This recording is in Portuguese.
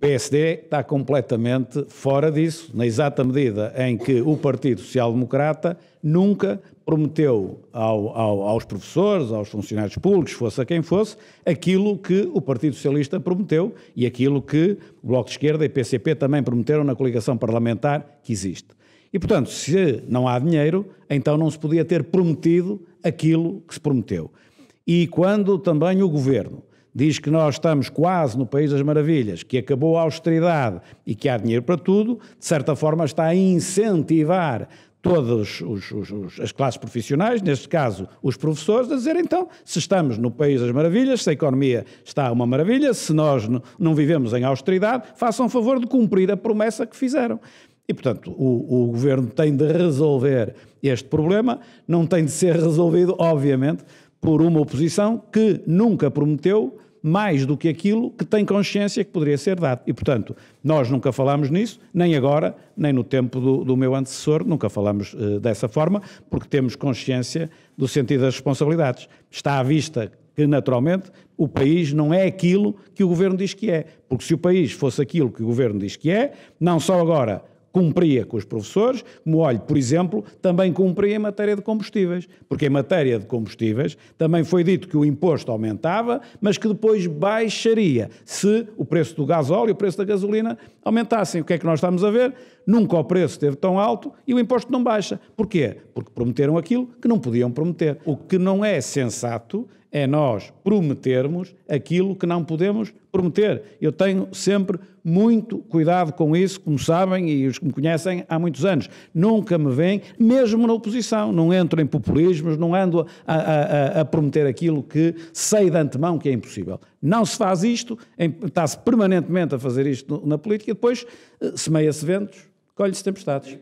PSD está completamente fora disso, na exata medida em que o Partido Social Democrata nunca prometeu ao, ao, aos professores, aos funcionários públicos, fosse a quem fosse, aquilo que o Partido Socialista prometeu e aquilo que o Bloco de Esquerda e PCP também prometeram na coligação parlamentar que existe. E, portanto, se não há dinheiro, então não se podia ter prometido aquilo que se prometeu. E quando também o governo diz que nós estamos quase no País das Maravilhas, que acabou a austeridade e que há dinheiro para tudo, de certa forma está a incentivar todas as classes profissionais, neste caso os professores, a dizer então, se estamos no país das maravilhas, se a economia está uma maravilha, se nós não vivemos em austeridade, façam favor de cumprir a promessa que fizeram. E, portanto, o, o governo tem de resolver este problema, não tem de ser resolvido, obviamente, por uma oposição que nunca prometeu mais do que aquilo que tem consciência que poderia ser dado. E, portanto, nós nunca falámos nisso, nem agora, nem no tempo do, do meu antecessor, nunca falámos uh, dessa forma, porque temos consciência do sentido das responsabilidades. Está à vista que, naturalmente, o país não é aquilo que o governo diz que é. Porque se o país fosse aquilo que o governo diz que é, não só agora cumpria com os professores, como olho, por exemplo, também cumpria em matéria de combustíveis, porque em matéria de combustíveis também foi dito que o imposto aumentava, mas que depois baixaria se o preço do gasóleo e o preço da gasolina aumentassem. O que é que nós estamos a ver? Nunca o preço esteve tão alto e o imposto não baixa. Porquê? Porque prometeram aquilo que não podiam prometer. O que não é sensato é nós prometermos aquilo que não podemos prometer. Eu tenho sempre muito cuidado com isso, como sabem e os que me conhecem há muitos anos. Nunca me vem, mesmo na oposição, não entro em populismos, não ando a, a, a prometer aquilo que sei de antemão que é impossível. Não se faz isto, está-se permanentemente a fazer isto na política e depois eh, semeia-se ventos, colhe-se tempestades.